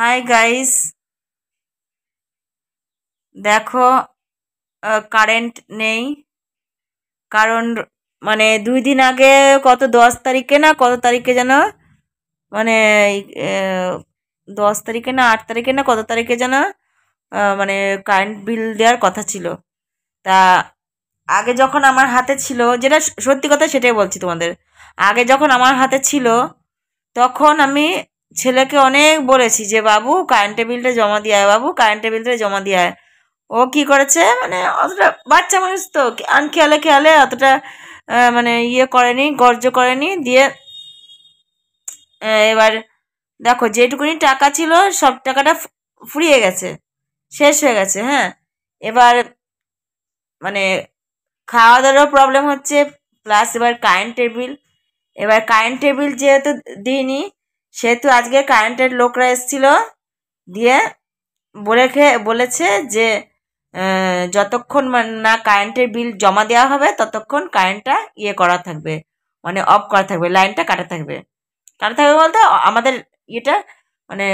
Hi guys দেখো current নেই কারণ মানে দুই দিন আগে কত দশ তারিখে না কত তারিখে যেন মানে দশ তারিখে না আট তারিখে না কত তারিখে যেন মানে কারেন্ট বিল দেওয়ার কথা ছিল তা আগে যখন আমার হাতে ছিল যেটা সত্যি কথা সেটাই বলছি তোমাদের আগে যখন আমার হাতে ছিল তখন আমি ছেলেকে অনেক বলেছি যে বাবু কারেন্টের বিলটা জমা দিয়ে আয় বাবু কারেন্টের বিলটা জমা দিয়ে আয় ও কি করেছে মানে অতটা বাচ্চা মানুষ তো আন খেয়ালে অতটা মানে ইয়ে করেনি গর্জ করেনি দিয়ে এবার দেখো যেটুকুনি টাকা ছিল সব টাকাটা ফুরিয়ে গেছে শেষ হয়ে গেছে হ্যাঁ এবার মানে খাওয়া দাওয়ারও প্রবলেম হচ্ছে প্লাস এবার কারেন্টের বিল এবার কারেন্টের বিল যেহেতু দিইনি সেহেতু আজকে কারেন্টের লোকরা এসছিল দিয়ে বলে বলেছে যে যতক্ষণ না কারেন্টের বিল জমা দেওয়া হবে ততক্ষণ কারেন্টটা ইয়ে করা থাকবে মানে অফ করা থাকবে লাইনটা কাটা থাকবে কাটা থাকবে বলতে আমাদের ইয়েটা মানে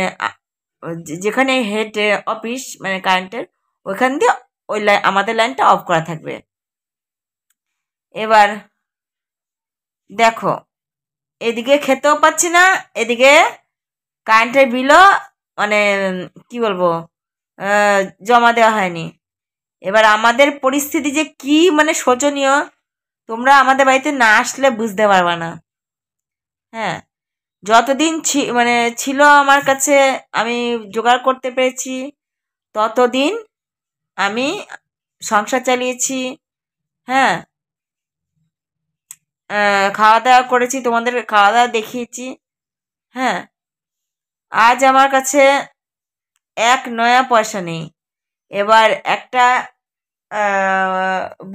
যেখানে হেড অফিস মানে কারেন্টের ওইখান দিয়ে ওই লাইন আমাদের লাইনটা অফ করা থাকবে এবার দেখো এদিকে খেতেও পাচ্ছি না এদিকে কারেন্টের বিলও মানে কি বলবো জমা দেওয়া হয়নি এবার আমাদের পরিস্থিতি যে কি মানে শোচনীয় তোমরা আমাদের বাড়িতে না আসলে বুঝতে পারবে না হ্যাঁ যতদিন মানে ছিল আমার কাছে আমি জোগাড় করতে পেরেছি ততদিন আমি সংসার চালিয়েছি হ্যাঁ খাওয়া দাওয়া করেছি তোমাদের খাওয়া দাওয়া দেখিয়েছি হ্যাঁ আজ আমার কাছে এক নয়া পয়সা নেই এবার একটা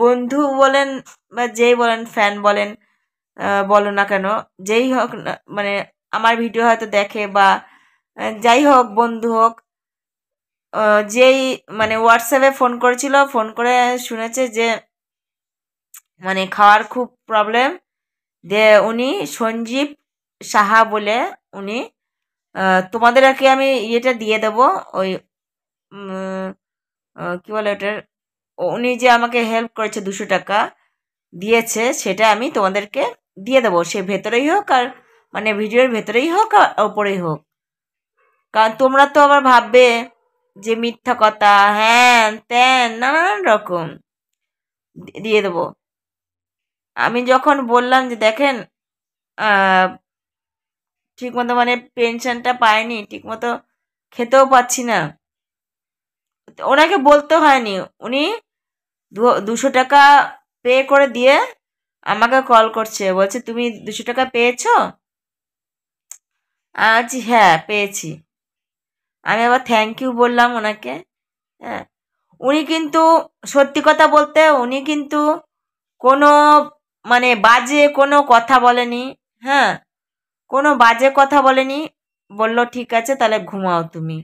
বন্ধু বলেন বা যেই বলেন ফ্যান বলেন বলো না কেন যেই হোক মানে আমার ভিডিও হয়তো দেখে বা যাই হোক বন্ধু হোক যেই মানে হোয়াটসঅ্যাপে ফোন করেছিল ফোন করে শুনেছে যে মানে খাওয়ার খুব প্রবলেম যে উনি সঞ্জীব সাহা বলে উনি তোমাদের আগে আমি ইয়েটা দিয়ে দেব ওই কী বলে ওটার উনি যে আমাকে হেল্প করেছে দুশো টাকা দিয়েছে সেটা আমি তোমাদেরকে দিয়ে দেবো সে ভেতরেই হোক আর মানে ভিডিওর ভেতরেই হোক আর ওপরেই হোক কারণ তোমরা তো আবার ভাববে যে মিথ্যা কথা হ্যান ত্যান নানান রকম দিয়ে দেবো আমি যখন বললাম যে দেখেন ঠিকমতো মানে পেনশনটা পাইনি ঠিকমতো খেতেও পাচ্ছি না ওনাকে বলতে হয়নি উনি দুশো টাকা পে করে দিয়ে আমাকে কল করছে বলছে তুমি দুশো টাকা পেয়েছ আজ হ্যাঁ পেয়েছি আমি আবার থ্যাংক ইউ বললাম ওনাকে হ্যাঁ উনি কিন্তু সত্যি কথা বলতে উনি কিন্তু কোনো মানে বাজে কোনো কথা বলেনি হ্যাঁ কোনো বাজে কথা বলেনি বলল ঠিক আছে তাহলে ঘুমাও তুমি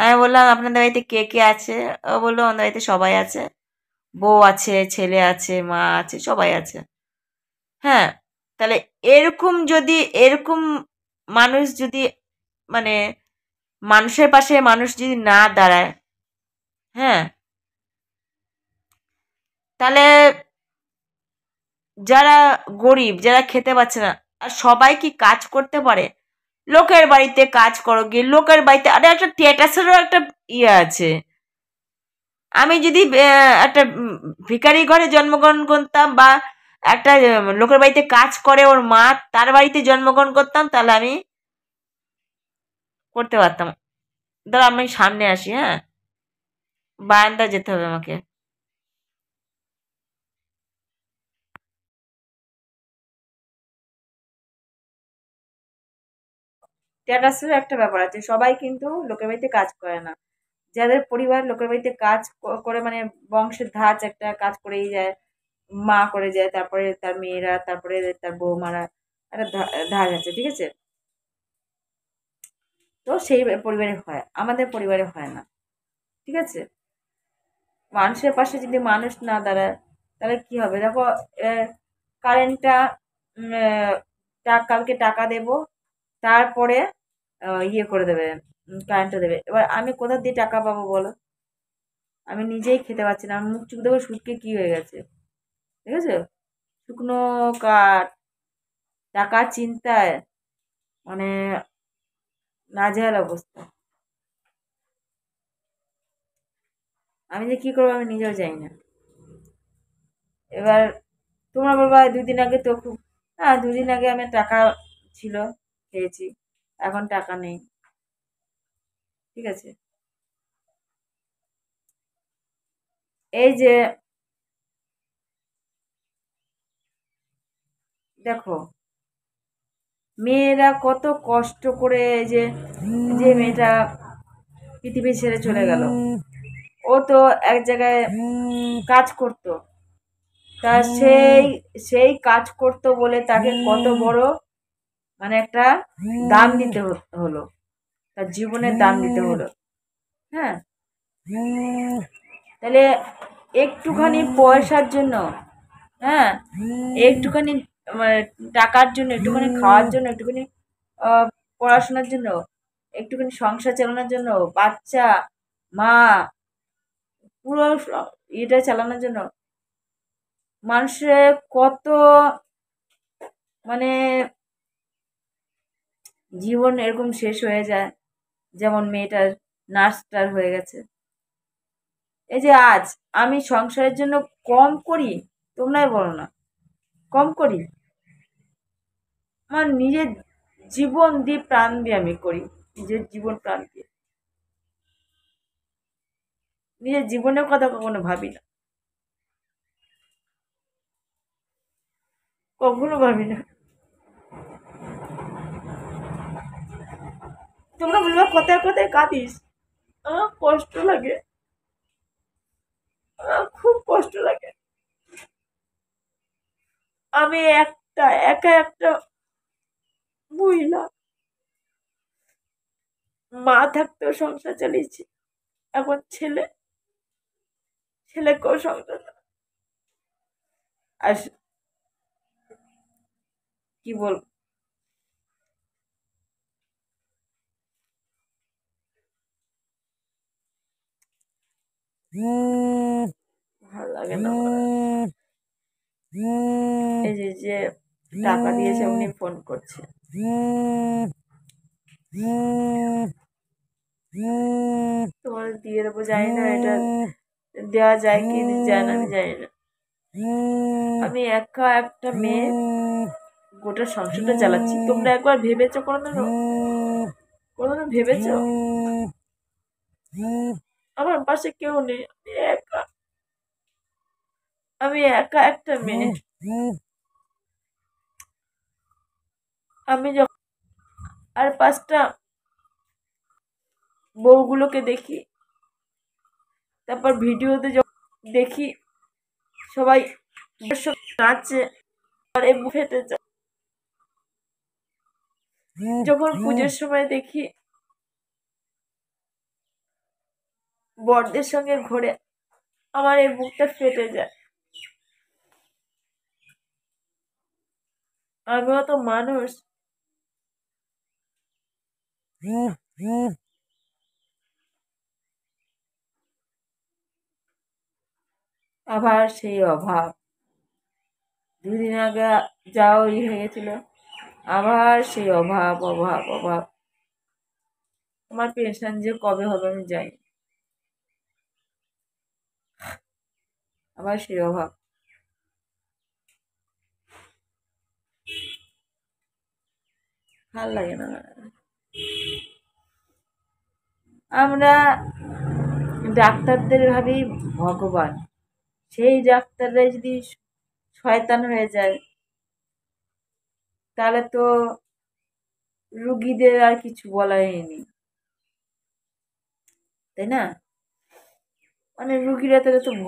আমি বললাম আপনাদের বাড়িতে কে কে আছে ও বললো আমাদের বাড়িতে সবাই আছে বউ আছে ছেলে আছে মা আছে সবাই আছে হ্যাঁ তাহলে এরকম যদি এরকম মানুষ যদি মানে মানুষের পাশে মানুষ যদি না দাঁড়ায় হ্যাঁ তাহলে যারা গরিব যারা খেতে পাচ্ছে না আর সবাই কি কাজ করতে পারে লোকের বাড়িতে কাজ করো গিয়ে লোকের বাড়িতে আরে একটা স্ট্যাটাসেরও একটা ইয়ে আছে আমি যদি একটা ভিকারি ঘরে জন্মগ্রহণ করতাম বা একটা লোকের বাড়িতে কাজ করে ওর মা তার বাড়িতে জন্মগ্রহণ করতাম তাহলে আমি করতে পারতাম দাঁড়া আমি সামনে আসি হ্যাঁ বারান্দা যেতে হবে আমাকে স্ট্যাটাসেরও একটা ব্যাপার আছে সবাই কিন্তু লোকের বাড়িতে কাজ করে না যাদের পরিবার লোকের বাড়িতে কাজ করে মানে বংশের ধাঁচ একটা কাজ করেই যায় মা করে যায় তারপরে তার মেয়েরা তারপরে তার বৌমারা একটা ধাঁচ আছে ঠিক আছে তো সেই পরিবারে হয় আমাদের পরিবারে হয় না ঠিক আছে মানুষের পাশে যদি মানুষ না দাঁড়ায় তাহলে কি হবে দেখো কারেন্টটা কালকে টাকা দেব তারপরে ইয়ে করে দেবে কারেন্টটা দেবে এবার আমি কোথা দিয়ে টাকা পাবো বলো আমি নিজেই খেতে পারছি না মুখ চুখ দেবো শুটকে কী হয়ে গেছে ঠিক আছে শুকনো কাঠ টাকা চিন্তায় মানে নাজেহাল অবস্থা আমি যে কী করবো আমি নিজেও যাই না এবার তোমরা বলবা দুদিন আগে তো খুব হ্যাঁ দুদিন আগে আমি টাকা ছিল খেয়েছি এখন টাকা নেই ঠিক আছে এই যে দেখো মেয়েরা কত কষ্ট করে যে যে মেয়েটা পৃথিবী ছেড়ে চলে গেল ও তো এক জায়গায় কাজ করত তা সেই সেই কাজ করত বলে তাকে কত বড় মানে একটা দান দিতে হলো তার জীবনের দান দিতে হলো হ্যাঁ তাহলে একটুখানি পয়সার জন্য হ্যাঁ একটুখানি মানে টাকার জন্য একটুখানি খাওয়ার জন্য একটুখানি পড়াশোনার জন্য একটুখানি সংসার চালানোর জন্য বাচ্চা মা পুরো এটা চালানোর জন্য মানুষের কত মানে জীবন এরকম শেষ হয়ে যায় যেমন মেয়েটার নার্সটার হয়ে গেছে এই যে আজ আমি সংসারের জন্য কম করি তোমরাই বলো না কম করি আমার নিজের জীবন দিয়ে প্রাণ দিয়ে আমি করি নিজের জীবন প্রাণ দিয়ে নিজের জীবনের কথা কখনো ভাবি না কখনো ভাবি না তোমরা বলবে কোথায় কোথায় কাঁদিস কষ্ট লাগে খুব কষ্ট লাগে আমি একটা একা একটা মহিলা মা থাকতেও সংসার চালিয়েছি এখন ছেলে ছেলেকেও সংসার আর কি বলবো ভালো লাগে না এই যে যে টাকা দিয়েছে উনি ফোন করছে তোমার দিয়ে দেবো জানি না এটা দেওয়া যায় কি যায় না আমি জানি না আমি একা একটা মেয়ে গোটা সংসারটা চালাচ্ছি তোমরা একবার ভেবেছো কোনোদিনও কোনোদিনও ভেবেছো আমার পাশে কেউ নেই আমি একা আমি একা একটা মেয়ে হ্যাঁ, হ্যাঁ। আমি যখন আর পাঁচটা বউগুলোকে দেখি তারপর ভিডিওতে যখন দেখি সবাই নাচে যায় হ্যাঁ, যখন পুজোর সময় দেখি বরদের সঙ্গে ঘোরে আমার এই বুকটা ফেটে যায় আমি অত মানুষ আবার সেই অভাব দুদিন আগে যাও ই হয়ে গেছিল আবার সেই অভাব অভাব অভাব আমার পেনশন যে কবে হবে আমি জানি আবার সেই অভাব ভাল লাগে না আমরা ডাক্তারদের ভাবি ভগবান সেই ডাক্তাররা যদি শয়তান হয়ে যায় তাহলে তো রুগীদের আর কিছু বলারই নেই তাই না মানে রুগীরা তাহলে তো